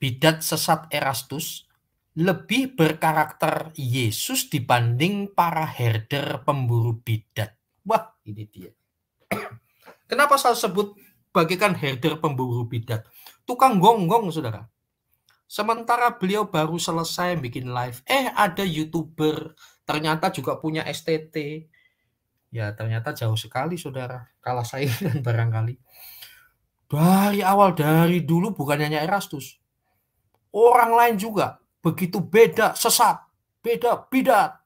bidat sesat Erastus lebih berkarakter Yesus dibanding para herder pemburu bidat. Wah, ini dia. Kenapa saya sebut bagikan herder pemburu bidat? Tukang gonggong, saudara. Sementara beliau baru selesai bikin live, eh ada youtuber ternyata juga punya STT. Ya ternyata jauh sekali saudara, kalah saingan barangkali. Dari awal dari dulu bukan hanya Erastus, Orang lain juga begitu beda, sesat, beda, bidat.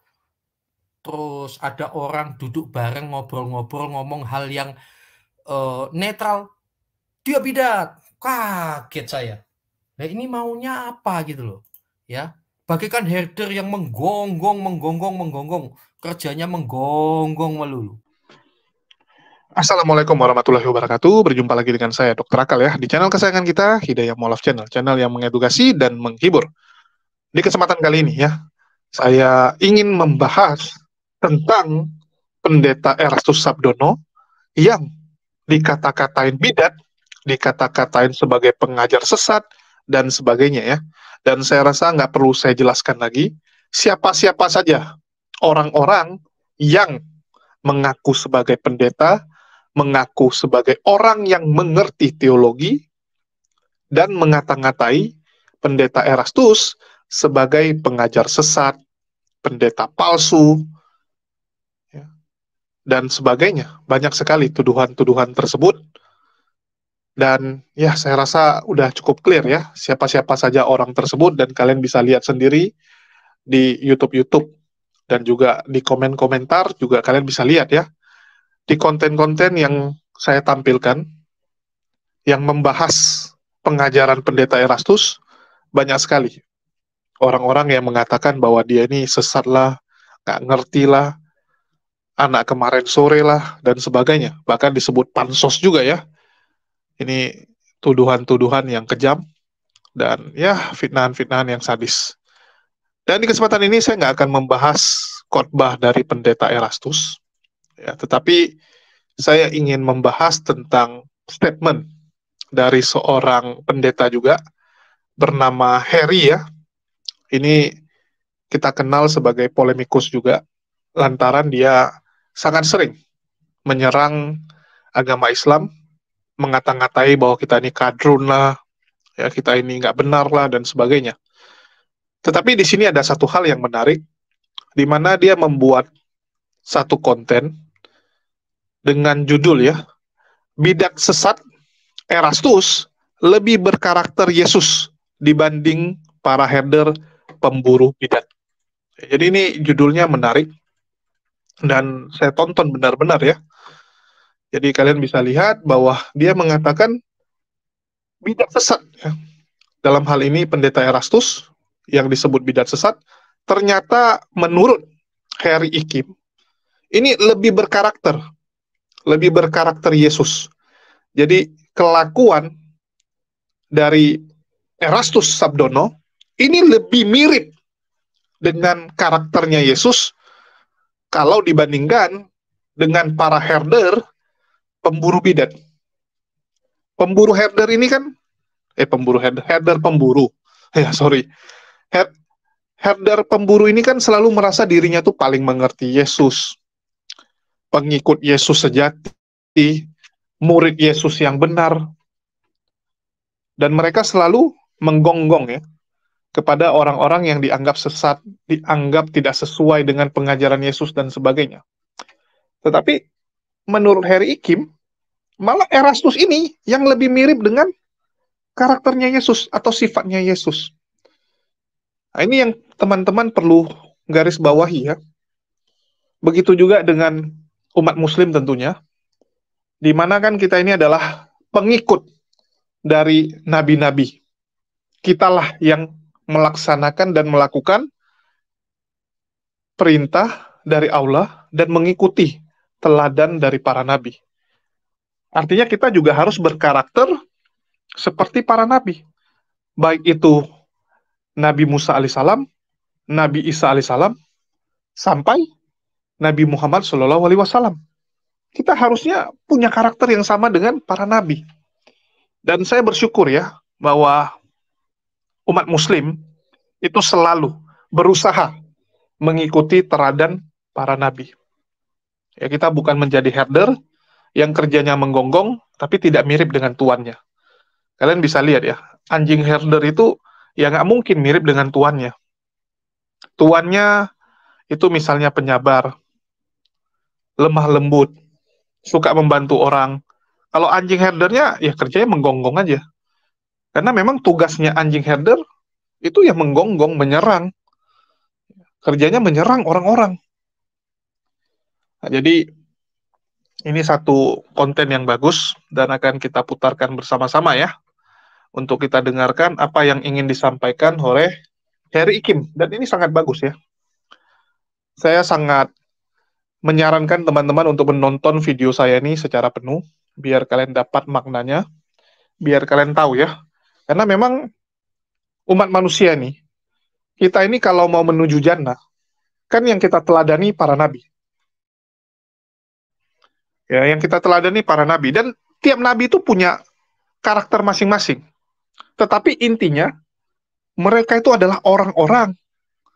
Terus ada orang duduk bareng ngobrol-ngobrol ngomong hal yang uh, netral. Dia bidat. Kaget saya. Nah, ini maunya apa gitu loh. Ya. Bagaikan herder yang menggonggong, menggonggong, menggonggong. Kerjanya menggonggong melulu. Assalamualaikum warahmatullahi wabarakatuh. Berjumpa lagi dengan saya Dr. Akal ya di channel kesayangan kita Hidayah Mualaf Channel, channel yang mengedukasi dan menghibur. Di kesempatan kali ini ya, saya ingin membahas tentang pendeta Erastus Sabdono yang dikata-katain bidat, dikata-katain sebagai pengajar sesat dan sebagainya ya. Dan saya rasa nggak perlu saya jelaskan lagi siapa-siapa saja orang-orang yang mengaku sebagai pendeta mengaku sebagai orang yang mengerti teologi dan mengata-ngatai pendeta Erastus sebagai pengajar sesat, pendeta palsu, ya, dan sebagainya. Banyak sekali tuduhan-tuduhan tersebut. Dan ya, saya rasa udah cukup clear ya, siapa-siapa saja orang tersebut, dan kalian bisa lihat sendiri di YouTube-YouTube, dan juga di komen-komentar juga kalian bisa lihat ya di konten-konten yang saya tampilkan yang membahas pengajaran pendeta Erastus banyak sekali orang-orang yang mengatakan bahwa dia ini sesat lah, nggak ngerti lah, anak kemarin sore lah dan sebagainya. Bahkan disebut pansos juga ya. Ini tuduhan-tuduhan yang kejam dan ya fitnahan-fitnahan yang sadis. Dan di kesempatan ini saya nggak akan membahas khotbah dari pendeta Erastus, Ya, tetapi saya ingin membahas tentang statement dari seorang pendeta juga bernama Harry ya. Ini kita kenal sebagai polemikus juga lantaran dia sangat sering menyerang agama Islam, mengata-ngatai bahwa kita ini kadrun lah, ya kita ini nggak benar lah dan sebagainya. Tetapi di sini ada satu hal yang menarik, di mana dia membuat satu konten dengan judul ya bidak sesat Erastus lebih berkarakter Yesus dibanding para herder pemburu bidak. Jadi ini judulnya menarik dan saya tonton benar-benar ya. Jadi kalian bisa lihat bahwa dia mengatakan bidak sesat ya. Dalam hal ini pendeta Erastus yang disebut bidak sesat ternyata menurut Harry Ikim ini lebih berkarakter lebih berkarakter Yesus. Jadi kelakuan dari Erastus Sabdono ini lebih mirip dengan karakternya Yesus kalau dibandingkan dengan para herder pemburu bidan. Pemburu herder ini kan eh pemburu herder, herder pemburu. Ya, sorry. Her, herder pemburu ini kan selalu merasa dirinya tuh paling mengerti Yesus, pengikut Yesus sejati, murid Yesus yang benar. Dan mereka selalu menggonggong ya kepada orang-orang yang dianggap sesat, dianggap tidak sesuai dengan pengajaran Yesus dan sebagainya. Tetapi menurut Harry Ikim, malah Erastus ini yang lebih mirip dengan karakternya Yesus atau sifatnya Yesus. Nah, ini yang teman-teman perlu garis bawahi ya. Begitu juga dengan umat muslim tentunya, di mana kan kita ini adalah pengikut dari nabi-nabi. Kitalah yang melaksanakan dan melakukan perintah dari Allah dan mengikuti teladan dari para nabi. Artinya kita juga harus berkarakter seperti para nabi. Baik itu Nabi Musa alaihissalam, Nabi Isa alaihissalam, sampai Nabi Muhammad Shallallahu Alaihi Wasallam. Kita harusnya punya karakter yang sama dengan para nabi. Dan saya bersyukur ya bahwa umat Muslim itu selalu berusaha mengikuti teradan para nabi. Ya kita bukan menjadi herder yang kerjanya menggonggong tapi tidak mirip dengan tuannya. Kalian bisa lihat ya, anjing herder itu ya nggak mungkin mirip dengan tuannya. Tuannya itu misalnya penyabar, lemah lembut, suka membantu orang. Kalau anjing herdernya ya kerjanya menggonggong aja. Karena memang tugasnya anjing herder itu ya menggonggong, menyerang. Kerjanya menyerang orang-orang. Nah, jadi ini satu konten yang bagus dan akan kita putarkan bersama-sama ya. Untuk kita dengarkan apa yang ingin disampaikan oleh Harry Kim dan ini sangat bagus ya. Saya sangat menyarankan teman-teman untuk menonton video saya ini secara penuh biar kalian dapat maknanya, biar kalian tahu ya. Karena memang umat manusia ini kita ini kalau mau menuju jannah, kan yang kita teladani para nabi. Ya, yang kita teladani para nabi dan tiap nabi itu punya karakter masing-masing. Tetapi intinya mereka itu adalah orang-orang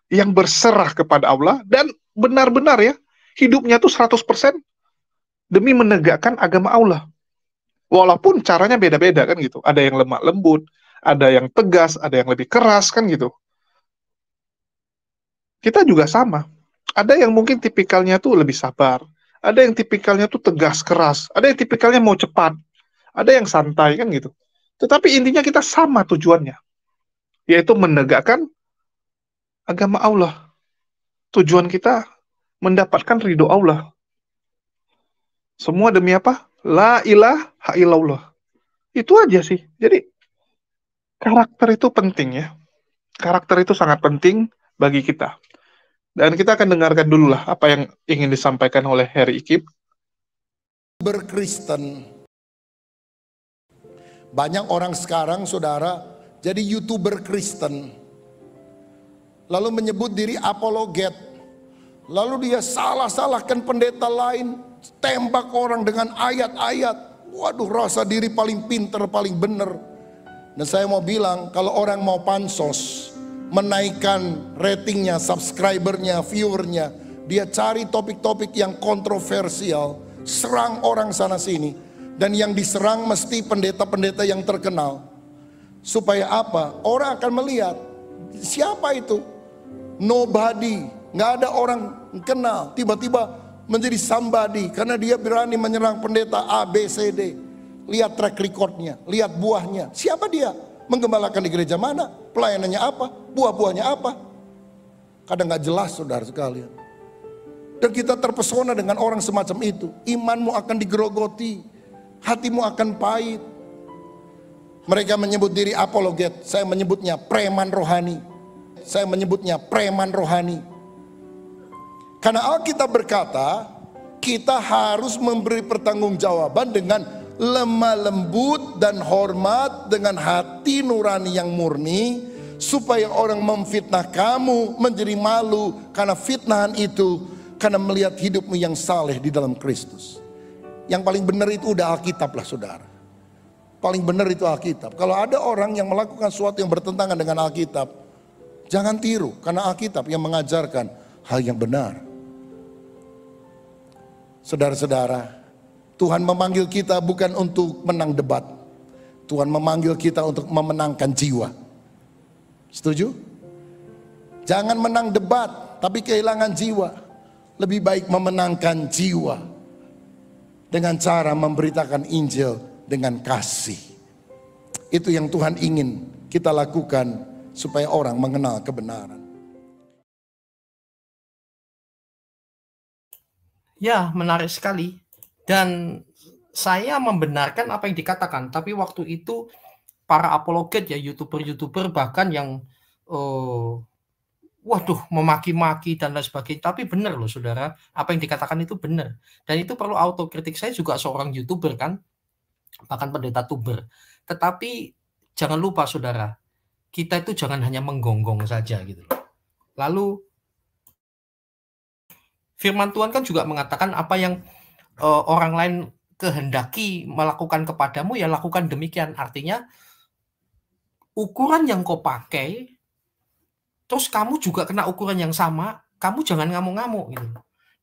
yang berserah kepada Allah dan benar-benar ya hidupnya tuh 100% demi menegakkan agama Allah. Walaupun caranya beda-beda kan gitu. Ada yang lemak lembut, ada yang tegas, ada yang lebih keras kan gitu. Kita juga sama. Ada yang mungkin tipikalnya tuh lebih sabar, ada yang tipikalnya tuh tegas keras, ada yang tipikalnya mau cepat, ada yang santai kan gitu. Tetapi intinya kita sama tujuannya, yaitu menegakkan agama Allah. Tujuan kita mendapatkan ridho Allah. Semua demi apa? La ilaha illallah. Itu aja sih. Jadi karakter itu penting ya. Karakter itu sangat penting bagi kita. Dan kita akan dengarkan dulu lah apa yang ingin disampaikan oleh Harry Ikip. Berkristen. Banyak orang sekarang saudara jadi youtuber Kristen. Lalu menyebut diri apologet Lalu dia salah-salahkan pendeta lain, tembak orang dengan ayat-ayat. Waduh rasa diri paling pinter, paling benar. Dan saya mau bilang kalau orang mau pansos, menaikkan ratingnya, subscribernya, viewernya. Dia cari topik-topik yang kontroversial, serang orang sana sini. Dan yang diserang mesti pendeta-pendeta yang terkenal. Supaya apa? Orang akan melihat siapa itu? Nobody nggak ada orang kenal, tiba-tiba menjadi sambadi karena dia berani menyerang pendeta A, B, C, D. Lihat track recordnya, lihat buahnya. Siapa dia? Menggembalakan di gereja mana? Pelayanannya apa? Buah-buahnya apa? Kadang nggak jelas saudara sekalian. Dan kita terpesona dengan orang semacam itu. Imanmu akan digerogoti. Hatimu akan pahit. Mereka menyebut diri apologet. Saya menyebutnya preman rohani. Saya menyebutnya preman rohani. Karena Alkitab berkata, kita harus memberi pertanggungjawaban dengan lemah lembut dan hormat dengan hati nurani yang murni supaya orang memfitnah kamu menjadi malu karena fitnahan itu karena melihat hidupmu yang saleh di dalam Kristus. Yang paling benar itu udah Alkitab lah saudara. Paling benar itu Alkitab. Kalau ada orang yang melakukan sesuatu yang bertentangan dengan Alkitab, jangan tiru karena Alkitab yang mengajarkan hal yang benar. Saudara-saudara, Tuhan memanggil kita bukan untuk menang debat. Tuhan memanggil kita untuk memenangkan jiwa. Setuju? Jangan menang debat, tapi kehilangan jiwa. Lebih baik memenangkan jiwa dengan cara memberitakan Injil dengan kasih. Itu yang Tuhan ingin kita lakukan supaya orang mengenal kebenaran. Ya, menarik sekali. Dan saya membenarkan apa yang dikatakan, tapi waktu itu para apologet ya youtuber-youtuber bahkan yang uh, waduh memaki-maki dan lain sebagainya. Tapi benar loh saudara, apa yang dikatakan itu benar. Dan itu perlu autokritik. Saya juga seorang youtuber kan, bahkan pendeta tuber. Tetapi jangan lupa saudara, kita itu jangan hanya menggonggong saja gitu loh. Lalu firman Tuhan kan juga mengatakan apa yang uh, orang lain kehendaki melakukan kepadamu ya lakukan demikian. Artinya ukuran yang kau pakai terus kamu juga kena ukuran yang sama, kamu jangan ngamuk-ngamuk gitu.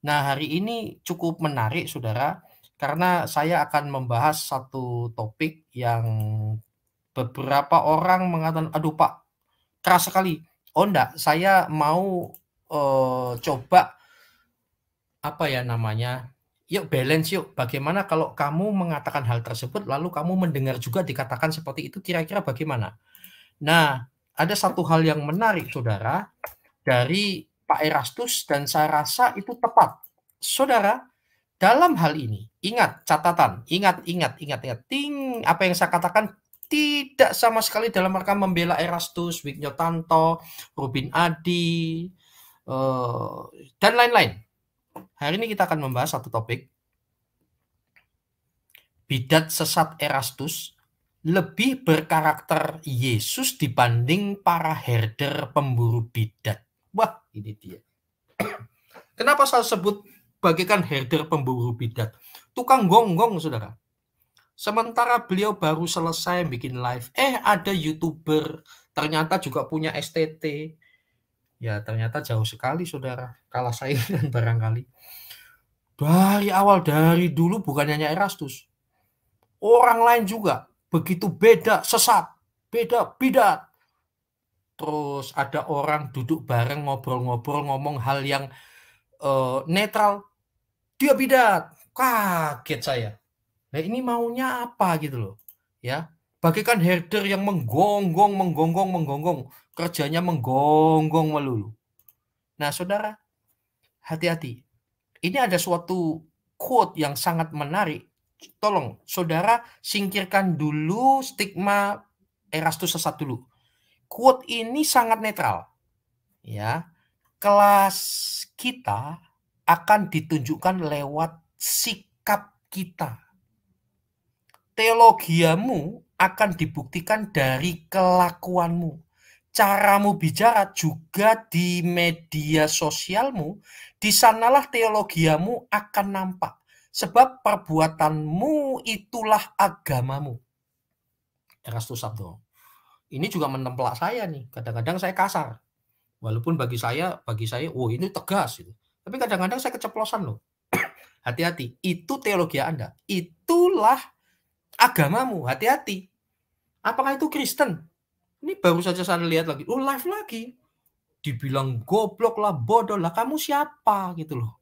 Nah, hari ini cukup menarik Saudara karena saya akan membahas satu topik yang beberapa orang mengatakan aduh Pak keras sekali. Oh enggak, saya mau uh, coba apa ya namanya yuk balance yuk bagaimana kalau kamu mengatakan hal tersebut lalu kamu mendengar juga dikatakan seperti itu kira-kira bagaimana nah ada satu hal yang menarik saudara dari Pak Erastus dan saya rasa itu tepat saudara dalam hal ini ingat catatan ingat ingat ingat ingat ting apa yang saya katakan tidak sama sekali dalam rangka membela Erastus, Wigno Tanto, Rubin Adi, eh, dan lain-lain Hari ini kita akan membahas satu topik. Bidat sesat Erastus lebih berkarakter Yesus dibanding para herder pemburu bidat. Wah, ini dia. Kenapa saya sebut bagikan herder pemburu bidat? Tukang gonggong, saudara. Sementara beliau baru selesai bikin live, eh ada youtuber ternyata juga punya STT. Ya ternyata jauh sekali, saudara kalah saingan barangkali. Dari awal dari dulu bukan hanya Erastus. Orang lain juga begitu beda, sesat, beda, bidat. Terus ada orang duduk bareng ngobrol-ngobrol ngomong hal yang uh, netral. Dia bidat. Kaget saya. Nah, ini maunya apa gitu loh. Ya. Bagaikan herder yang menggonggong, menggonggong, menggonggong, kerjanya menggonggong melulu. Nah, Saudara, hati-hati. Ini ada suatu quote yang sangat menarik. Tolong, saudara singkirkan dulu stigma Erastus sesat dulu. Quote ini sangat netral. Ya, kelas kita akan ditunjukkan lewat sikap kita. Teologiamu akan dibuktikan dari kelakuanmu caramu bicara juga di media sosialmu, di sanalah teologiamu akan nampak. Sebab perbuatanmu itulah agamamu. Erastus Sabdo. Ini juga menempelak saya nih. Kadang-kadang saya kasar. Walaupun bagi saya, bagi saya, oh ini tegas. Gitu. Tapi kadang-kadang saya keceplosan loh. Hati-hati. Itu teologi Anda. Itulah agamamu. Hati-hati. Apakah itu Kristen? Ini baru saja saya lihat lagi, oh live lagi. Dibilang goblok lah, bodoh lah, kamu siapa gitu loh.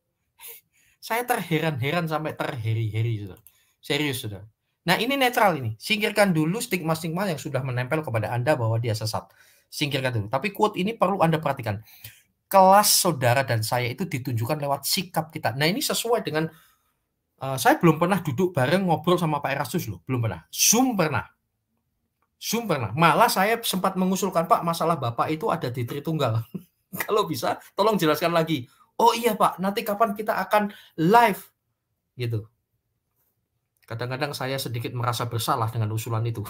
Saya terheran-heran sampai terheri-heri sudah. Serius sudah. Nah ini netral ini. Singkirkan dulu stigma-stigma yang sudah menempel kepada Anda bahwa dia sesat. Singkirkan dulu. Tapi quote ini perlu Anda perhatikan. Kelas saudara dan saya itu ditunjukkan lewat sikap kita. Nah ini sesuai dengan Uh, saya belum pernah duduk bareng ngobrol sama Pak Erasus loh, belum pernah. Zoom pernah. Sumpah, malah saya sempat mengusulkan Pak, masalah Bapak itu ada di Tritunggal. Kalau bisa, tolong jelaskan lagi. Oh iya Pak, nanti kapan kita akan live? Gitu. Kadang-kadang saya sedikit merasa bersalah dengan usulan itu.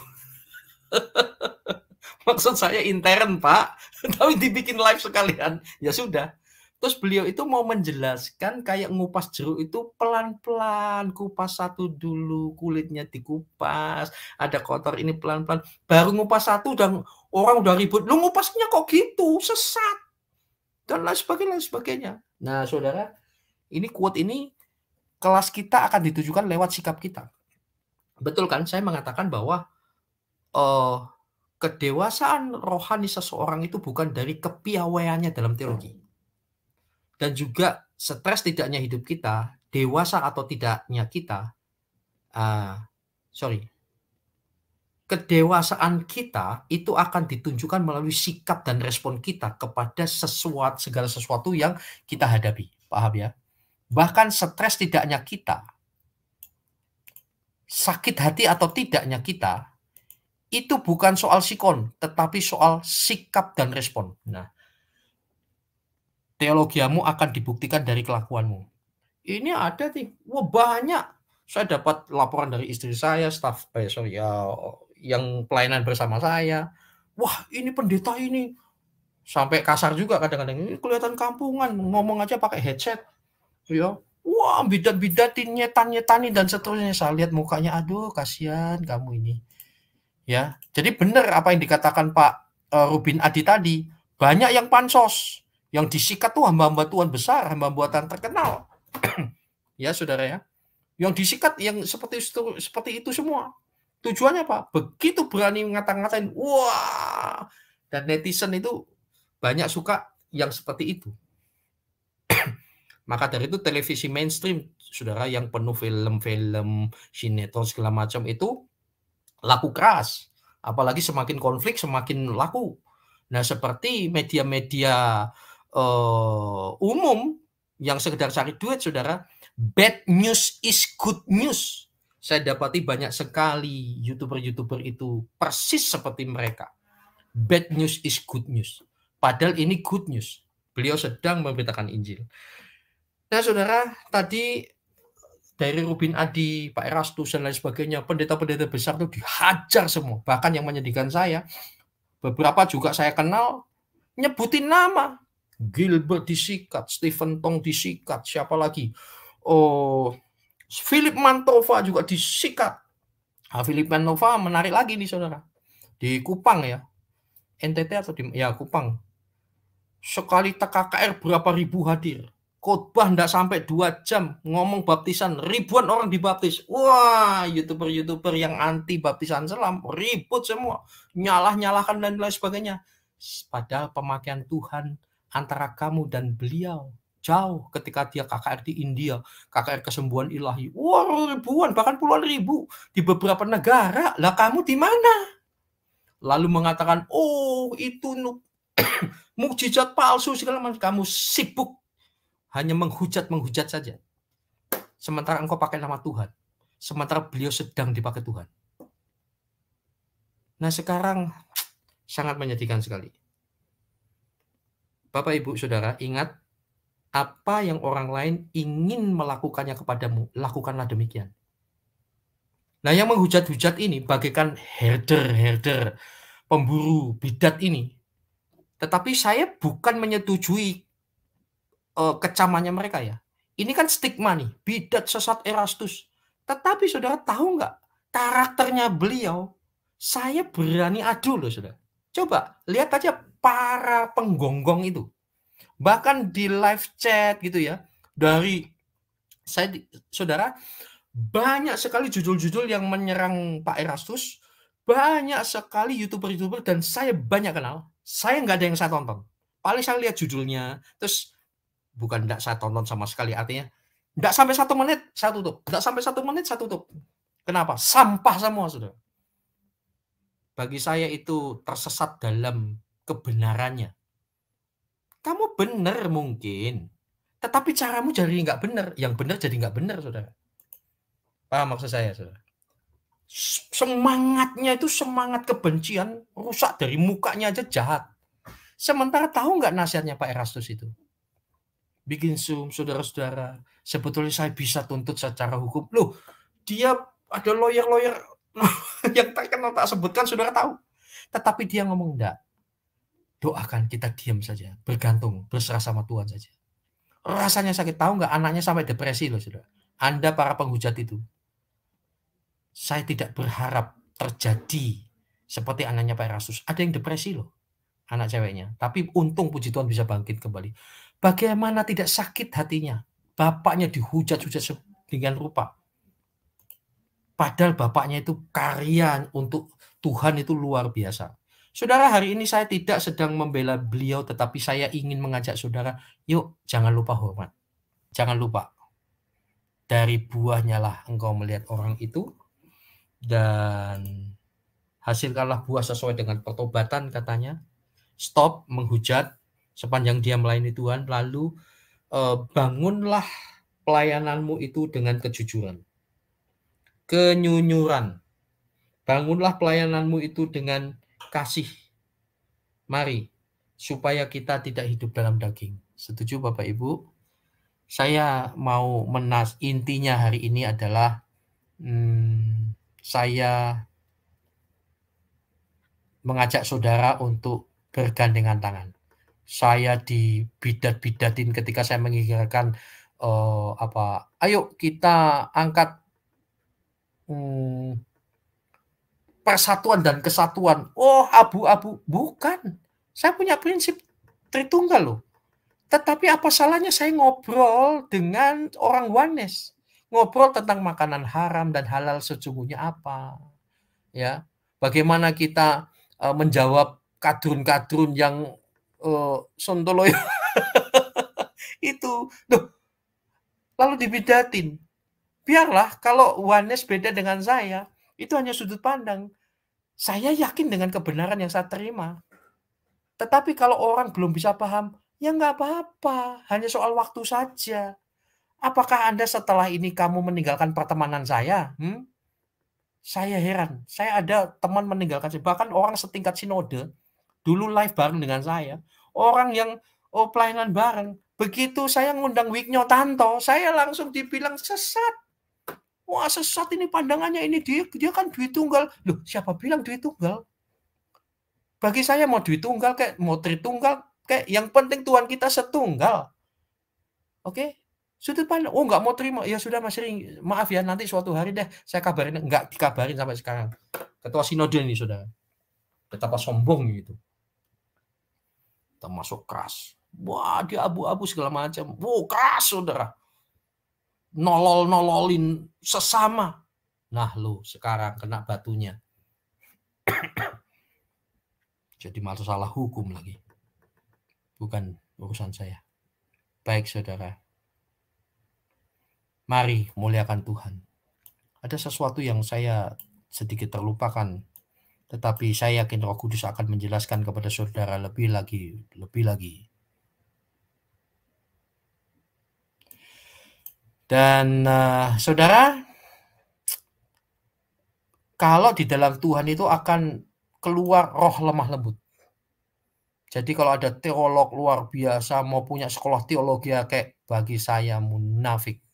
Maksud saya intern Pak, tapi dibikin live sekalian. Ya sudah, Terus beliau itu mau menjelaskan kayak ngupas jeruk itu pelan-pelan, kupas satu dulu, kulitnya dikupas, ada kotor ini pelan-pelan, baru ngupas satu dan orang udah ribut, lu ngupasnya kok gitu, sesat. Dan lain sebagainya, lain sebagainya. Nah, Saudara, ini quote ini kelas kita akan ditujukan lewat sikap kita. Betul kan? Saya mengatakan bahwa uh, kedewasaan rohani seseorang itu bukan dari kepiawaiannya dalam teologi dan juga stres tidaknya hidup kita, dewasa atau tidaknya kita, uh, sorry, kedewasaan kita itu akan ditunjukkan melalui sikap dan respon kita kepada sesuatu segala sesuatu yang kita hadapi. Paham ya? Bahkan stres tidaknya kita, sakit hati atau tidaknya kita, itu bukan soal sikon, tetapi soal sikap dan respon. Nah, teologiamu akan dibuktikan dari kelakuanmu. Ini ada sih, wah banyak. Saya dapat laporan dari istri saya, staff eh, sorry, ya, yang pelayanan bersama saya. Wah ini pendeta ini sampai kasar juga kadang-kadang ini kelihatan kampungan ngomong aja pakai headset ya wah bidat bidatin nyetan nyetani dan seterusnya saya lihat mukanya aduh kasihan kamu ini ya jadi benar apa yang dikatakan Pak eh, Rubin Adi tadi banyak yang pansos yang disikat tuh hamba-hamba Tuhan besar, hamba-hamba Tuhan terkenal. ya, saudara ya. Yang disikat yang seperti itu, seperti itu semua. Tujuannya apa? Begitu berani ngata-ngatain, wah. Dan netizen itu banyak suka yang seperti itu. Maka dari itu televisi mainstream, saudara, yang penuh film-film, sinetron segala macam itu laku keras. Apalagi semakin konflik semakin laku. Nah seperti media-media uh, umum yang sekedar cari duit, saudara, bad news is good news. Saya dapati banyak sekali youtuber-youtuber itu persis seperti mereka. Bad news is good news. Padahal ini good news. Beliau sedang memberitakan Injil. Nah, saudara, tadi dari Rubin Adi, Pak Erastus, dan lain sebagainya, pendeta-pendeta besar itu dihajar semua. Bahkan yang menyedihkan saya, beberapa juga saya kenal, nyebutin nama. Gilbert disikat, Stephen Tong disikat, siapa lagi? Oh, Philip Mantova juga disikat. Ah, Philip Mantova menarik lagi nih saudara. Di Kupang ya. NTT atau di ya Kupang. Sekali TKKR berapa ribu hadir. Khotbah tidak sampai dua jam ngomong baptisan ribuan orang dibaptis. Wah, youtuber-youtuber yang anti baptisan selam ribut semua, nyalah-nyalahkan dan lain sebagainya. Padahal pemakaian Tuhan antara kamu dan beliau jauh ketika dia KKR di India, KKR kesembuhan ilahi. Wah, ribuan bahkan puluhan ribu di beberapa negara. Lah kamu di mana? Lalu mengatakan, "Oh, itu mukjizat palsu segala macam." Kamu sibuk hanya menghujat-menghujat saja. Sementara engkau pakai nama Tuhan, sementara beliau sedang dipakai Tuhan. Nah, sekarang sangat menyedihkan sekali. Bapak Ibu Saudara, ingat apa yang orang lain ingin melakukannya kepadamu, lakukanlah demikian. Nah, yang menghujat-hujat ini bagaikan herder-herder, pemburu bidat ini. Tetapi saya bukan menyetujui uh, kecamannya mereka ya. Ini kan stigma nih, bidat sesat Erastus. Tetapi saudara tahu nggak karakternya beliau? Saya berani adu loh saudara. Coba lihat aja para penggonggong itu. Bahkan di live chat gitu ya, dari saya saudara banyak sekali judul-judul yang menyerang Pak Erastus, banyak sekali youtuber-youtuber dan saya banyak kenal. Saya nggak ada yang saya tonton. Paling saya lihat judulnya, terus bukan nggak saya tonton sama sekali. Artinya nggak sampai satu menit saya tutup, nggak sampai satu menit saya tutup. Kenapa? Sampah semua sudah. Bagi saya itu tersesat dalam kebenarannya. Kamu benar mungkin, tetapi caramu jadi nggak benar. Yang benar jadi nggak benar, saudara. Paham maksud saya, saudara? Semangatnya itu semangat kebencian, rusak dari mukanya aja jahat. Sementara tahu nggak nasihatnya Pak Erastus itu? Bikin Zoom, saudara-saudara. Sebetulnya saya bisa tuntut secara hukum. Loh, dia ada lawyer-lawyer yang terkenal tak sebutkan, saudara tahu. Tetapi dia ngomong enggak doakan kita diam saja, bergantung, berserah sama Tuhan saja. Rasanya sakit tahu nggak anaknya sampai depresi loh saudara. Anda para penghujat itu. Saya tidak berharap terjadi seperti anaknya Pak Erasus. Ada yang depresi loh anak ceweknya. Tapi untung puji Tuhan bisa bangkit kembali. Bagaimana tidak sakit hatinya? Bapaknya dihujat-hujat dengan rupa. Padahal bapaknya itu karyan untuk Tuhan itu luar biasa Saudara, hari ini saya tidak sedang membela beliau, tetapi saya ingin mengajak saudara, yuk jangan lupa hormat. Jangan lupa. Dari buahnya lah engkau melihat orang itu. Dan hasilkanlah buah sesuai dengan pertobatan katanya. Stop menghujat sepanjang dia melayani Tuhan. Lalu eh, bangunlah pelayananmu itu dengan kejujuran. Kenyunyuran. Bangunlah pelayananmu itu dengan kasih. Mari, supaya kita tidak hidup dalam daging. Setuju Bapak Ibu? Saya mau menas intinya hari ini adalah hmm, saya mengajak saudara untuk bergandengan tangan. Saya dibidat-bidatin ketika saya mengingatkan uh, eh, apa? Ayo kita angkat hmm, persatuan dan kesatuan. Oh, abu-abu. Bukan. Saya punya prinsip Tritunggal loh. Tetapi apa salahnya saya ngobrol dengan orang Wanes? Ngobrol tentang makanan haram dan halal sesungguhnya apa? Ya, bagaimana kita uh, menjawab kadrun-kadrun yang uh, sontoloyo itu. Duh, lalu dibidatin. Biarlah kalau Wanes beda dengan saya, itu hanya sudut pandang. Saya yakin dengan kebenaran yang saya terima. Tetapi kalau orang belum bisa paham, ya nggak apa-apa. Hanya soal waktu saja. Apakah Anda setelah ini kamu meninggalkan pertemanan saya? Hmm? Saya heran. Saya ada teman meninggalkan saya. Bahkan orang setingkat sinode, dulu live bareng dengan saya. Orang yang oh, pelayanan bareng. Begitu saya ngundang Wignyo Tanto, saya langsung dibilang sesat. Wah sesat ini pandangannya ini dia dia kan duit tunggal. Loh siapa bilang duit tunggal? Bagi saya mau duit tunggal kayak mau tri tunggal kayak yang penting Tuhan kita setunggal. Oke, okay? sudut pandang. Oh nggak mau terima, ya sudah Mas Ring, maaf ya nanti suatu hari deh saya kabarin, nggak dikabarin sampai sekarang. Ketua sinode ini sudah betapa sombong gitu. Termasuk keras. Wah dia abu-abu segala macam. Wow keras saudara nolol-nololin sesama. Nah lo sekarang kena batunya. Jadi salah hukum lagi. Bukan urusan saya. Baik saudara. Mari muliakan Tuhan. Ada sesuatu yang saya sedikit terlupakan. Tetapi saya yakin roh kudus akan menjelaskan kepada saudara lebih lagi. Lebih lagi. Dan uh, saudara, kalau di dalam Tuhan itu akan keluar roh lemah lembut. Jadi kalau ada teolog luar biasa mau punya sekolah teologi ya, kayak bagi saya munafik.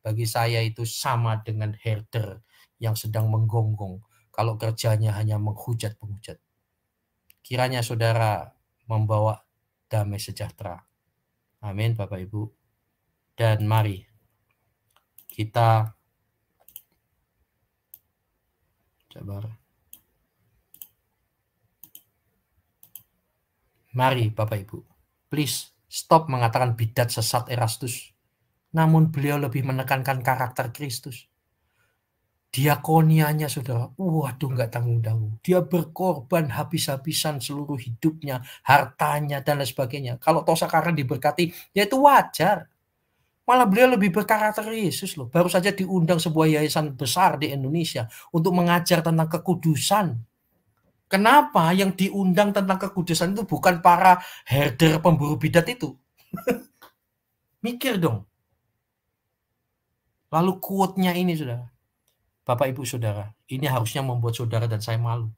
Bagi saya itu sama dengan herder yang sedang menggonggong kalau kerjanya hanya menghujat-penghujat. Kiranya saudara membawa damai sejahtera. Amin Bapak Ibu. Dan mari kita jabar Mari Bapak Ibu, please stop mengatakan bidat sesat Erastus. Namun beliau lebih menekankan karakter Kristus. Diakonianya saudara, waduh nggak tanggung-tanggung. Dia berkorban habis-habisan seluruh hidupnya, hartanya, dan lain sebagainya. Kalau Tosa karena diberkati, ya itu wajar. Malah beliau lebih berkarakter Yesus loh. Baru saja diundang sebuah yayasan besar di Indonesia untuk mengajar tentang kekudusan. Kenapa yang diundang tentang kekudusan itu bukan para herder pemburu bidat itu? Mikir dong. Lalu quote-nya ini saudara. Bapak Ibu Saudara, ini harusnya membuat saudara dan saya malu.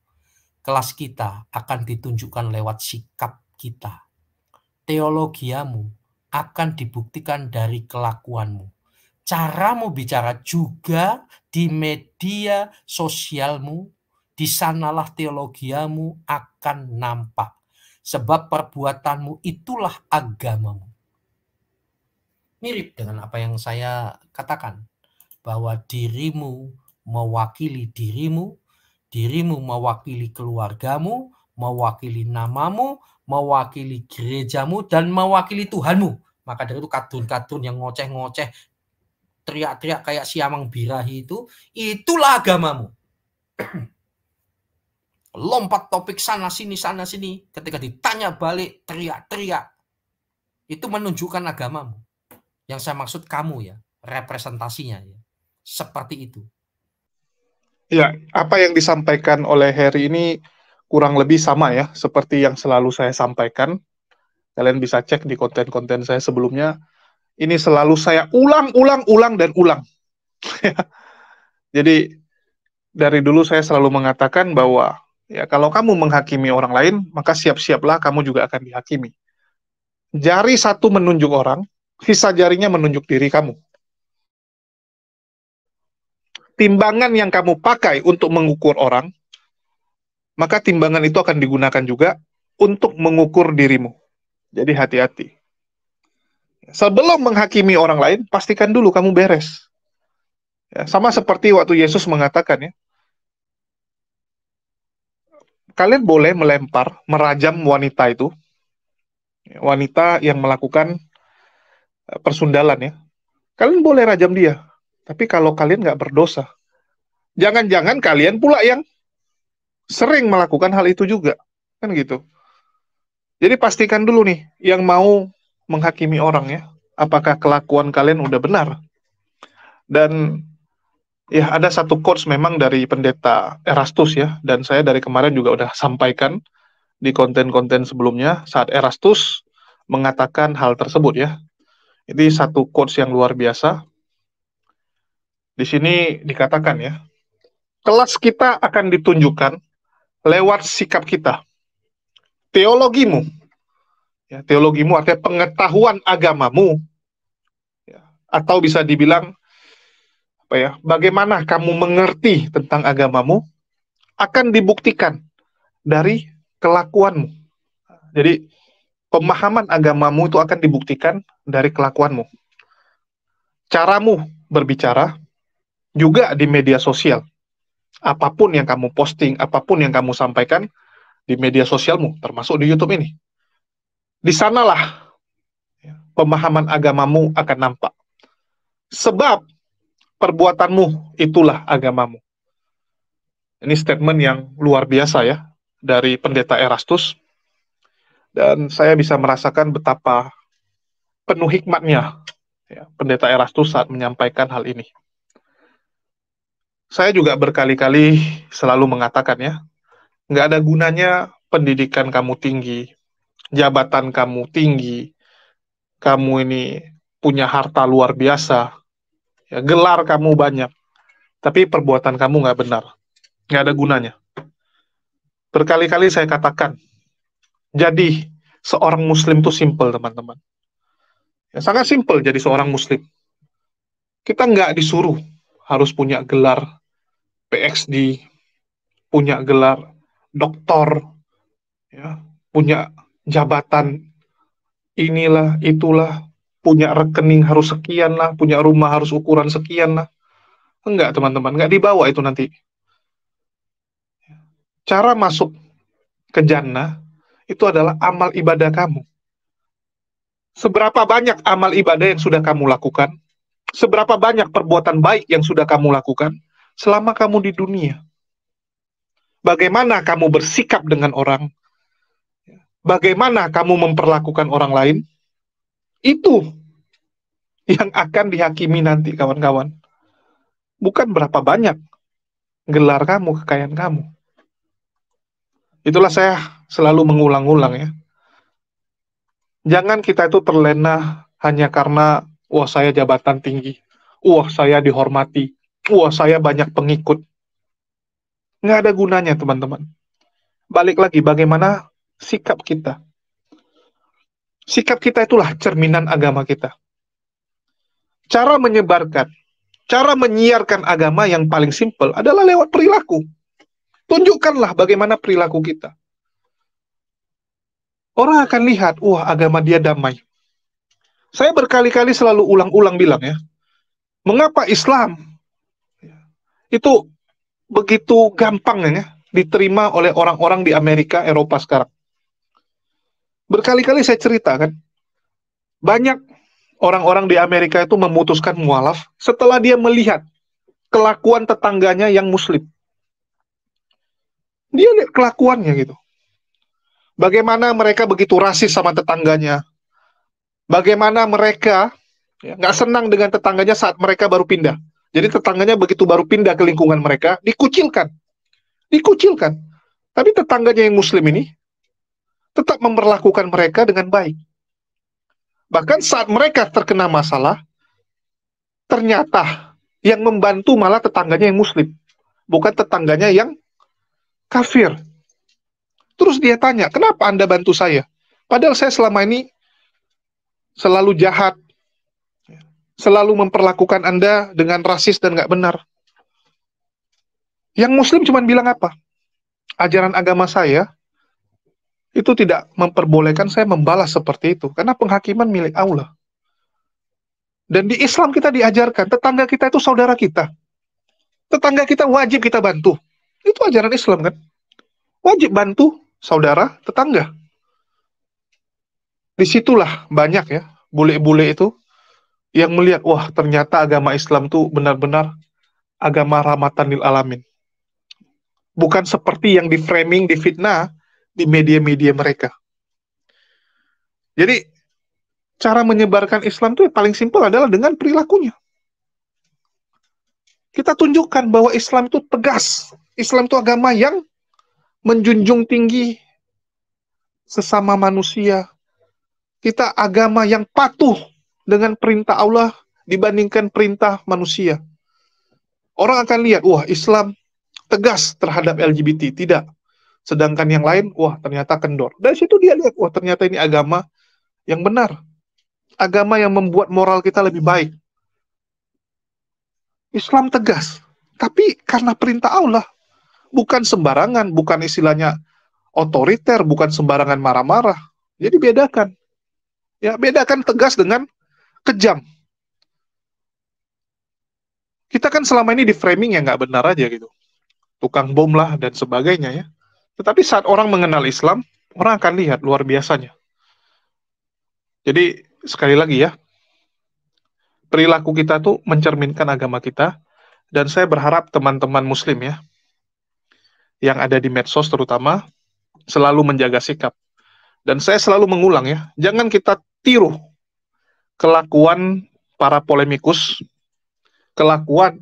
Kelas kita akan ditunjukkan lewat sikap kita. Teologiamu akan dibuktikan dari kelakuanmu. Caramu bicara juga di media sosialmu, di sanalah teologiamu akan nampak. Sebab perbuatanmu itulah agamamu. Mirip dengan apa yang saya katakan. Bahwa dirimu mewakili dirimu, dirimu mewakili keluargamu, mewakili namamu, mewakili gerejamu dan mewakili Tuhanmu. Maka dari itu kadun-kadun yang ngoceh-ngoceh, teriak-teriak kayak siamang birahi itu, itulah agamamu. Lompat topik sana sini sana sini ketika ditanya balik teriak-teriak. Itu menunjukkan agamamu. Yang saya maksud kamu ya, representasinya ya. Seperti itu. Ya, apa yang disampaikan oleh Harry ini kurang lebih sama ya seperti yang selalu saya sampaikan. Kalian bisa cek di konten-konten saya sebelumnya. Ini selalu saya ulang, ulang, ulang dan ulang. Jadi dari dulu saya selalu mengatakan bahwa ya kalau kamu menghakimi orang lain, maka siap-siaplah kamu juga akan dihakimi. Jari satu menunjuk orang, sisa jarinya menunjuk diri kamu timbangan yang kamu pakai untuk mengukur orang maka timbangan itu akan digunakan juga untuk mengukur dirimu. Jadi hati-hati. Sebelum menghakimi orang lain, pastikan dulu kamu beres. Ya, sama seperti waktu Yesus mengatakan ya, kalian boleh melempar, merajam wanita itu, ya, wanita yang melakukan eh, persundalan ya, kalian boleh rajam dia, tapi kalau kalian nggak berdosa, jangan-jangan kalian pula yang sering melakukan hal itu juga kan gitu jadi pastikan dulu nih yang mau menghakimi orang ya apakah kelakuan kalian udah benar dan ya ada satu quotes memang dari pendeta Erastus ya dan saya dari kemarin juga udah sampaikan di konten-konten sebelumnya saat Erastus mengatakan hal tersebut ya ini satu quotes yang luar biasa di sini dikatakan ya kelas kita akan ditunjukkan lewat sikap kita. Teologimu, ya, teologimu artinya pengetahuan agamamu, ya, atau bisa dibilang apa ya, bagaimana kamu mengerti tentang agamamu akan dibuktikan dari kelakuanmu. Jadi pemahaman agamamu itu akan dibuktikan dari kelakuanmu. Caramu berbicara juga di media sosial apapun yang kamu posting, apapun yang kamu sampaikan di media sosialmu, termasuk di YouTube ini. Di sanalah ya. pemahaman agamamu akan nampak. Sebab perbuatanmu itulah agamamu. Ini statement yang luar biasa ya dari pendeta Erastus. Dan saya bisa merasakan betapa penuh hikmatnya ya, pendeta Erastus saat menyampaikan hal ini saya juga berkali-kali selalu mengatakan ya, nggak ada gunanya pendidikan kamu tinggi, jabatan kamu tinggi, kamu ini punya harta luar biasa, ya, gelar kamu banyak, tapi perbuatan kamu nggak benar, nggak ada gunanya. Berkali-kali saya katakan, jadi seorang Muslim itu simple teman-teman. Ya, sangat simple jadi seorang Muslim. Kita nggak disuruh harus punya gelar, PXD, punya gelar doktor, ya, punya jabatan inilah, itulah, punya rekening harus sekian lah, punya rumah harus ukuran sekian lah. Enggak, teman-teman, enggak dibawa itu nanti. Cara masuk ke jannah itu adalah amal ibadah kamu. Seberapa banyak amal ibadah yang sudah kamu lakukan? Seberapa banyak perbuatan baik yang sudah kamu lakukan? selama kamu di dunia. Bagaimana kamu bersikap dengan orang? Bagaimana kamu memperlakukan orang lain? Itu yang akan dihakimi nanti kawan-kawan. Bukan berapa banyak gelar kamu, kekayaan kamu. Itulah saya selalu mengulang-ulang ya. Jangan kita itu terlena hanya karena wah saya jabatan tinggi, wah saya dihormati, wah saya banyak pengikut. Nggak ada gunanya teman-teman. Balik lagi bagaimana sikap kita. Sikap kita itulah cerminan agama kita. Cara menyebarkan, cara menyiarkan agama yang paling simpel adalah lewat perilaku. Tunjukkanlah bagaimana perilaku kita. Orang akan lihat, wah agama dia damai. Saya berkali-kali selalu ulang-ulang bilang ya, mengapa Islam itu begitu gampang ya diterima oleh orang-orang di Amerika, Eropa sekarang. Berkali-kali saya cerita kan, banyak orang-orang di Amerika itu memutuskan mualaf setelah dia melihat kelakuan tetangganya yang muslim. Dia lihat kelakuannya gitu. Bagaimana mereka begitu rasis sama tetangganya. Bagaimana mereka ya, nggak ya, senang dengan tetangganya saat mereka baru pindah jadi tetangganya begitu baru pindah ke lingkungan mereka, dikucilkan. Dikucilkan. Tapi tetangganya yang muslim ini tetap memperlakukan mereka dengan baik. Bahkan saat mereka terkena masalah, ternyata yang membantu malah tetangganya yang muslim. Bukan tetangganya yang kafir. Terus dia tanya, kenapa Anda bantu saya? Padahal saya selama ini selalu jahat, selalu memperlakukan Anda dengan rasis dan nggak benar. Yang Muslim cuma bilang apa? Ajaran agama saya itu tidak memperbolehkan saya membalas seperti itu karena penghakiman milik Allah. Dan di Islam kita diajarkan tetangga kita itu saudara kita. Tetangga kita wajib kita bantu. Itu ajaran Islam kan? Wajib bantu saudara, tetangga. Disitulah banyak ya bule-bule itu yang melihat wah ternyata agama Islam tuh benar-benar agama rahmatan lil alamin. Bukan seperti yang di framing, di fitnah di media-media mereka. Jadi cara menyebarkan Islam tuh paling simpel adalah dengan perilakunya. Kita tunjukkan bahwa Islam itu tegas. Islam itu agama yang menjunjung tinggi sesama manusia. Kita agama yang patuh dengan perintah Allah dibandingkan perintah manusia. Orang akan lihat, wah Islam tegas terhadap LGBT, tidak. Sedangkan yang lain, wah ternyata kendor. Dari situ dia lihat, wah ternyata ini agama yang benar. Agama yang membuat moral kita lebih baik. Islam tegas. Tapi karena perintah Allah, bukan sembarangan, bukan istilahnya otoriter, bukan sembarangan marah-marah. Jadi bedakan. Ya, bedakan tegas dengan kejam. Kita kan selama ini di framing yang nggak benar aja gitu. Tukang bom lah dan sebagainya ya. Tetapi saat orang mengenal Islam, orang akan lihat luar biasanya. Jadi sekali lagi ya, perilaku kita tuh mencerminkan agama kita dan saya berharap teman-teman muslim ya yang ada di medsos terutama selalu menjaga sikap. Dan saya selalu mengulang ya, jangan kita tiru kelakuan para polemikus, kelakuan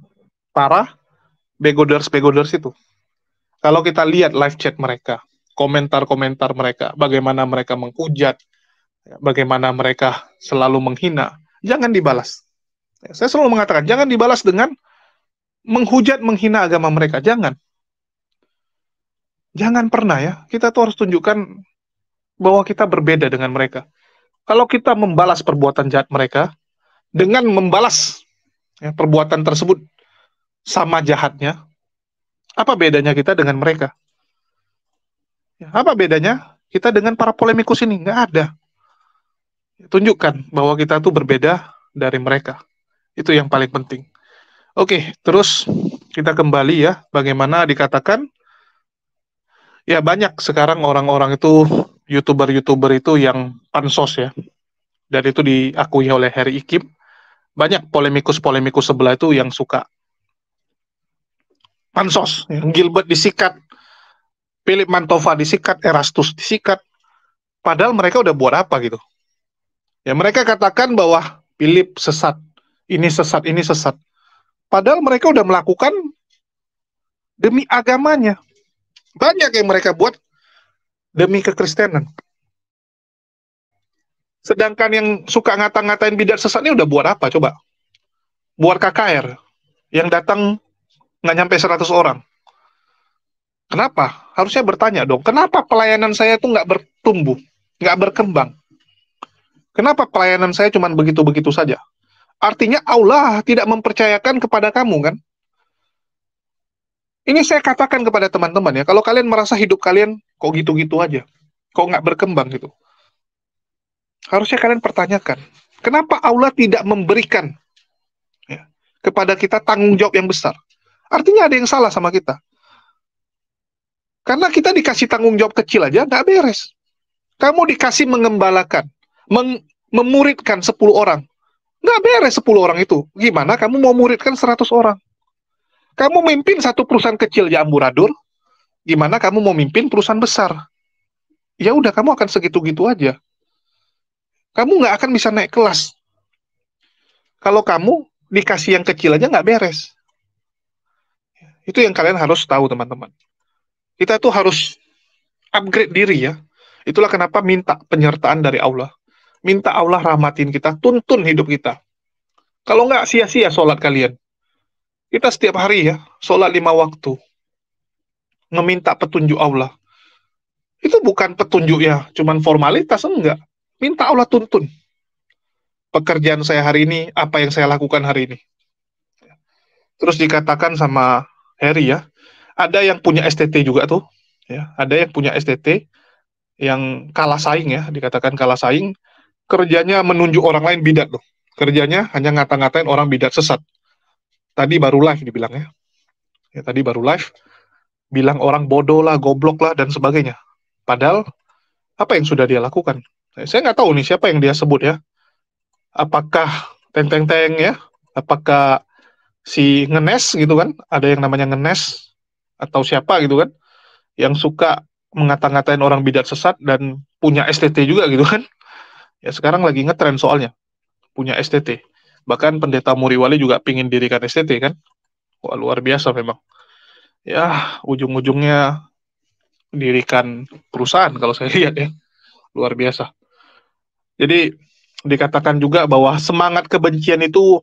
para begoders-begoders itu. Kalau kita lihat live chat mereka, komentar-komentar mereka, bagaimana mereka menghujat, bagaimana mereka selalu menghina, jangan dibalas. Saya selalu mengatakan, jangan dibalas dengan menghujat, menghina agama mereka. Jangan. Jangan pernah ya, kita tuh harus tunjukkan bahwa kita berbeda dengan mereka kalau kita membalas perbuatan jahat mereka dengan membalas ya, perbuatan tersebut sama jahatnya, apa bedanya kita dengan mereka? Ya, apa bedanya kita dengan para polemikus ini? Nggak ada. Tunjukkan bahwa kita tuh berbeda dari mereka. Itu yang paling penting. Oke, terus kita kembali ya, bagaimana dikatakan ya banyak sekarang orang-orang itu youtuber-youtuber itu yang pansos ya. Dan itu diakui oleh Harry Ikim. Banyak polemikus-polemikus sebelah itu yang suka pansos. Yang Gilbert disikat, Philip Mantova disikat, Erastus disikat. Padahal mereka udah buat apa gitu. Ya mereka katakan bahwa Philip sesat, ini sesat, ini sesat. Padahal mereka udah melakukan demi agamanya. Banyak yang mereka buat demi kekristenan. Sedangkan yang suka ngata-ngatain bidat sesat ini udah buat apa coba? Buat KKR yang datang nggak nyampe 100 orang. Kenapa? Harusnya bertanya dong, kenapa pelayanan saya itu nggak bertumbuh, nggak berkembang? Kenapa pelayanan saya cuma begitu-begitu saja? Artinya Allah tidak mempercayakan kepada kamu kan? Ini saya katakan kepada teman-teman ya, kalau kalian merasa hidup kalian kok gitu-gitu aja, kok nggak berkembang gitu, harusnya kalian pertanyakan, kenapa Allah tidak memberikan ya, kepada kita tanggung jawab yang besar? Artinya ada yang salah sama kita. Karena kita dikasih tanggung jawab kecil aja, nggak beres. Kamu dikasih mengembalakan, meng memuridkan 10 orang. Nggak beres 10 orang itu. Gimana kamu mau muridkan 100 orang? Kamu mimpin satu perusahaan kecil ya amburadur, gimana kamu mau mimpin perusahaan besar? Ya udah kamu akan segitu-gitu aja. Kamu nggak akan bisa naik kelas. Kalau kamu dikasih yang kecil aja nggak beres. Itu yang kalian harus tahu teman-teman. Kita tuh harus upgrade diri ya. Itulah kenapa minta penyertaan dari Allah. Minta Allah rahmatin kita, tuntun hidup kita. Kalau nggak sia-sia sholat kalian. Kita setiap hari ya, sholat lima waktu. meminta petunjuk Allah. Itu bukan petunjuk ya, cuman formalitas, enggak. Minta Allah tuntun. Pekerjaan saya hari ini, apa yang saya lakukan hari ini. Terus dikatakan sama Harry ya, ada yang punya STT juga tuh. ya Ada yang punya STT yang kalah saing ya, dikatakan kalah saing. Kerjanya menunjuk orang lain bidat loh. Kerjanya hanya ngata-ngatain orang bidat sesat tadi baru live dibilang ya. ya tadi baru live bilang orang bodoh lah, goblok lah dan sebagainya. Padahal apa yang sudah dia lakukan? Saya nggak tahu nih siapa yang dia sebut ya. Apakah teng teng teng ya? Apakah si ngenes gitu kan? Ada yang namanya ngenes atau siapa gitu kan? Yang suka mengata-ngatain orang bidat sesat dan punya STT juga gitu kan? Ya sekarang lagi ngetren soalnya punya STT. Bahkan pendeta Muriwali juga pingin dirikan STT kan. Wah luar biasa memang. Ya ujung-ujungnya dirikan perusahaan kalau saya lihat ya. Luar biasa. Jadi dikatakan juga bahwa semangat kebencian itu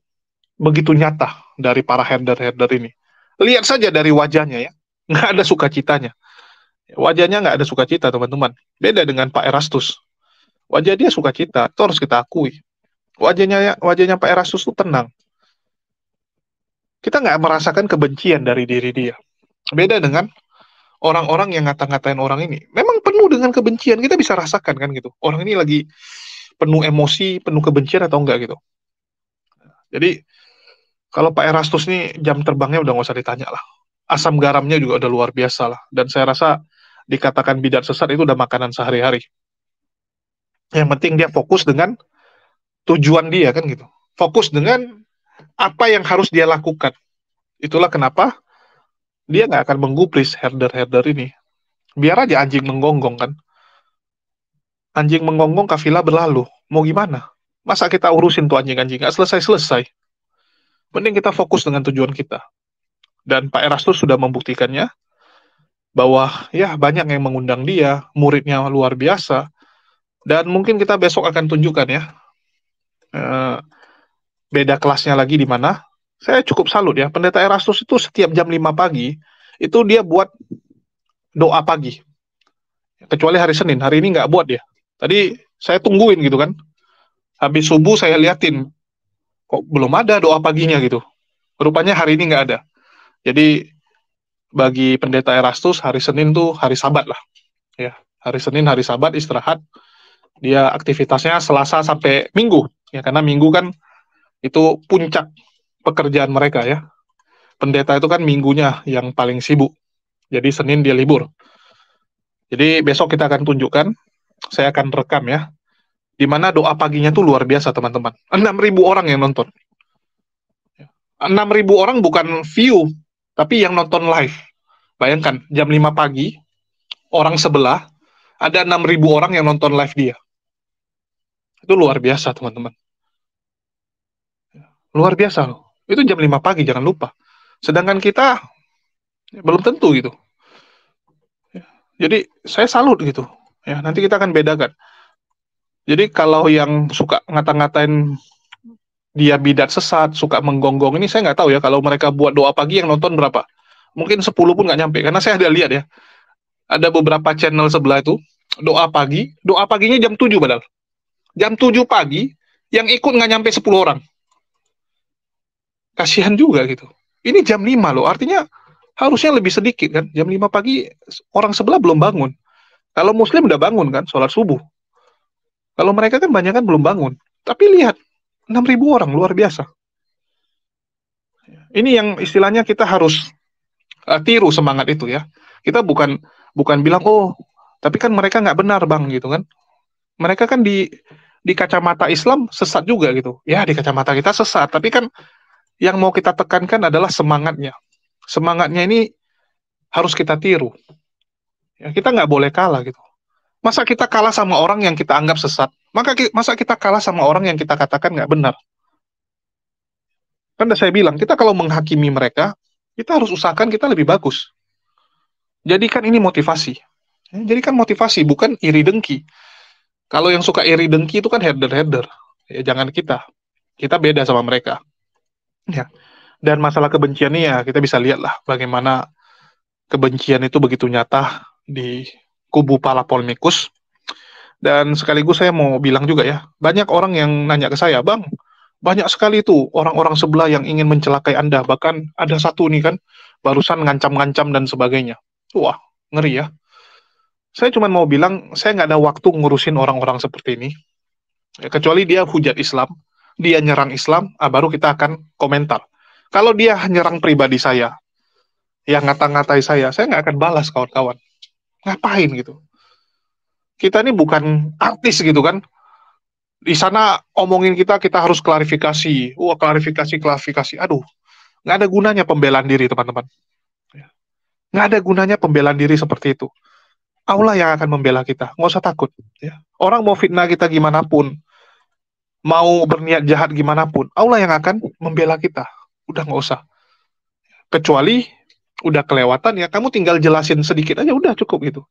begitu nyata dari para herder-herder ini. Lihat saja dari wajahnya ya. Nggak ada sukacitanya. Wajahnya nggak ada sukacita teman-teman. Beda dengan Pak Erastus. Wajah dia sukacita, itu harus kita akui wajahnya ya, wajahnya Pak Erasus itu tenang. Kita nggak merasakan kebencian dari diri dia. Beda dengan orang-orang yang ngata-ngatain orang ini. Memang penuh dengan kebencian, kita bisa rasakan kan gitu. Orang ini lagi penuh emosi, penuh kebencian atau enggak gitu. Jadi kalau Pak Erastus nih jam terbangnya udah nggak usah ditanya lah. Asam garamnya juga udah luar biasa lah. Dan saya rasa dikatakan bidat sesat itu udah makanan sehari-hari. Yang penting dia fokus dengan tujuan dia kan gitu. Fokus dengan apa yang harus dia lakukan. Itulah kenapa dia nggak akan menggubris herder-herder ini. Biar aja anjing menggonggong kan. Anjing menggonggong kafilah berlalu. Mau gimana? Masa kita urusin tuh anjing-anjing? Nggak selesai-selesai. Mending kita fokus dengan tujuan kita. Dan Pak Erastus sudah membuktikannya bahwa ya banyak yang mengundang dia, muridnya luar biasa. Dan mungkin kita besok akan tunjukkan ya Eh, beda kelasnya lagi di mana. Saya cukup salut ya, pendeta Erastus itu setiap jam 5 pagi, itu dia buat doa pagi. Kecuali hari Senin, hari ini nggak buat dia. Tadi saya tungguin gitu kan. Habis subuh saya liatin, kok belum ada doa paginya gitu. Rupanya hari ini nggak ada. Jadi bagi pendeta Erastus hari Senin tuh hari Sabat lah. Ya, hari Senin hari Sabat istirahat. Dia aktivitasnya Selasa sampai Minggu ya karena minggu kan itu puncak pekerjaan mereka ya pendeta itu kan minggunya yang paling sibuk jadi Senin dia libur jadi besok kita akan tunjukkan saya akan rekam ya di mana doa paginya tuh luar biasa teman-teman 6000 orang yang nonton 6000 orang bukan view tapi yang nonton live bayangkan jam 5 pagi orang sebelah ada 6000 orang yang nonton live dia itu luar biasa, teman-teman. Luar biasa loh. Itu jam 5 pagi, jangan lupa. Sedangkan kita ya, belum tentu gitu. Ya, jadi saya salut gitu. Ya, nanti kita akan bedakan. Jadi kalau yang suka ngata-ngatain dia bidat sesat, suka menggonggong ini saya nggak tahu ya kalau mereka buat doa pagi yang nonton berapa. Mungkin 10 pun nggak nyampe karena saya ada lihat ya. Ada beberapa channel sebelah itu doa pagi, doa paginya jam 7 padahal jam 7 pagi yang ikut nggak nyampe 10 orang. Kasihan juga gitu. Ini jam 5 loh, artinya harusnya lebih sedikit kan. Jam 5 pagi orang sebelah belum bangun. Kalau muslim udah bangun kan, sholat subuh. Kalau mereka kan banyak kan belum bangun. Tapi lihat, 6.000 orang, luar biasa. Ini yang istilahnya kita harus uh, tiru semangat itu ya. Kita bukan bukan bilang, oh, tapi kan mereka nggak benar bang gitu kan. Mereka kan di di kacamata Islam sesat juga gitu. Ya di kacamata kita sesat, tapi kan yang mau kita tekankan adalah semangatnya. Semangatnya ini harus kita tiru. Ya, kita nggak boleh kalah gitu. Masa kita kalah sama orang yang kita anggap sesat? Maka masa kita kalah sama orang yang kita katakan nggak benar? Kan saya bilang, kita kalau menghakimi mereka, kita harus usahakan kita lebih bagus. Jadikan ini motivasi. Ya, jadikan motivasi, bukan iri dengki. Kalau yang suka iri dengki itu kan header-header. Ya, jangan kita. Kita beda sama mereka. Ya. Dan masalah kebencian ini ya kita bisa lihat lah bagaimana kebencian itu begitu nyata di kubu para polemikus. Dan sekaligus saya mau bilang juga ya, banyak orang yang nanya ke saya, Bang, banyak sekali tuh orang-orang sebelah yang ingin mencelakai Anda. Bahkan ada satu nih kan, barusan ngancam-ngancam dan sebagainya. Wah, ngeri ya. Saya cuma mau bilang, saya nggak ada waktu ngurusin orang-orang seperti ini. Ya, kecuali dia hujat Islam, dia nyerang Islam, ah, baru kita akan komentar. Kalau dia nyerang pribadi saya, yang ngata-ngatai saya, saya nggak akan balas kawan-kawan. Ngapain gitu? Kita ini bukan artis gitu kan? Di sana omongin kita, kita harus klarifikasi. Wah, klarifikasi, klarifikasi. Aduh, nggak ada gunanya pembelaan diri, teman-teman. Ya. Nggak ada gunanya pembelaan diri seperti itu. Allah yang akan membela kita. Nggak usah takut. Ya. Orang mau fitnah kita gimana pun, mau berniat jahat gimana pun, Allah yang akan membela kita. Udah nggak usah. Kecuali udah kelewatan ya, kamu tinggal jelasin sedikit aja, udah cukup gitu.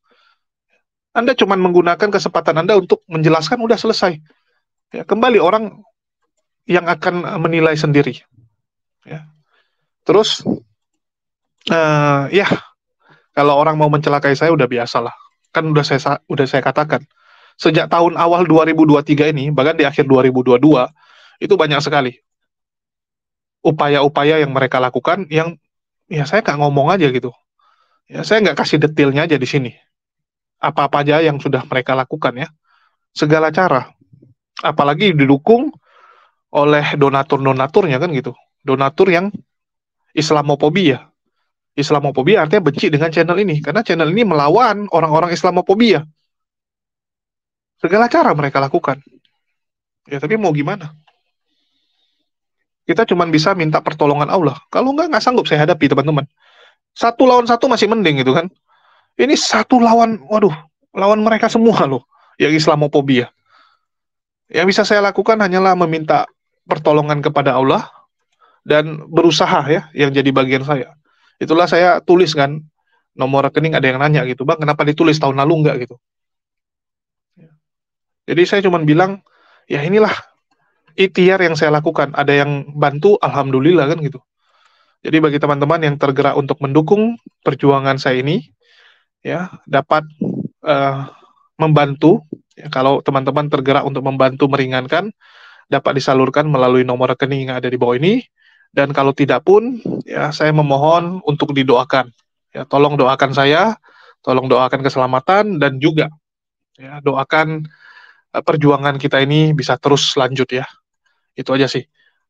Anda cuma menggunakan kesempatan Anda untuk menjelaskan, udah selesai. Ya, kembali orang yang akan eh, menilai sendiri. Ya. Terus, uh, ya, kalau orang mau mencelakai saya udah biasalah kan udah saya udah saya katakan sejak tahun awal 2023 ini bahkan di akhir 2022 itu banyak sekali upaya-upaya yang mereka lakukan yang ya saya nggak ngomong aja gitu ya saya nggak kasih detailnya aja di sini apa-apa aja yang sudah mereka lakukan ya segala cara apalagi didukung oleh donatur-donaturnya kan gitu donatur yang ya Islamophobia artinya benci dengan channel ini karena channel ini melawan orang-orang Islamophobia. Segala cara mereka lakukan. Ya tapi mau gimana? Kita cuma bisa minta pertolongan Allah. Kalau enggak nggak sanggup saya hadapi teman-teman. Satu lawan satu masih mending gitu kan. Ini satu lawan, waduh, lawan mereka semua loh yang Islamophobia. Yang bisa saya lakukan hanyalah meminta pertolongan kepada Allah dan berusaha ya yang jadi bagian saya itulah saya tulis kan nomor rekening ada yang nanya gitu bang kenapa ditulis tahun lalu enggak gitu jadi saya cuma bilang ya inilah ikhtiar yang saya lakukan ada yang bantu alhamdulillah kan gitu jadi bagi teman-teman yang tergerak untuk mendukung perjuangan saya ini ya dapat uh, membantu ya, kalau teman-teman tergerak untuk membantu meringankan dapat disalurkan melalui nomor rekening yang ada di bawah ini dan kalau tidak pun, ya saya memohon untuk didoakan. Ya, tolong doakan saya, tolong doakan keselamatan dan juga ya doakan eh, perjuangan kita ini bisa terus lanjut ya. Itu aja sih.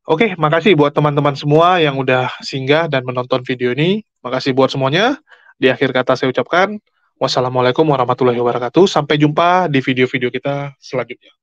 Oke, makasih buat teman-teman semua yang udah singgah dan menonton video ini. Makasih buat semuanya. Di akhir kata saya ucapkan, wassalamualaikum warahmatullahi wabarakatuh. Sampai jumpa di video-video kita selanjutnya.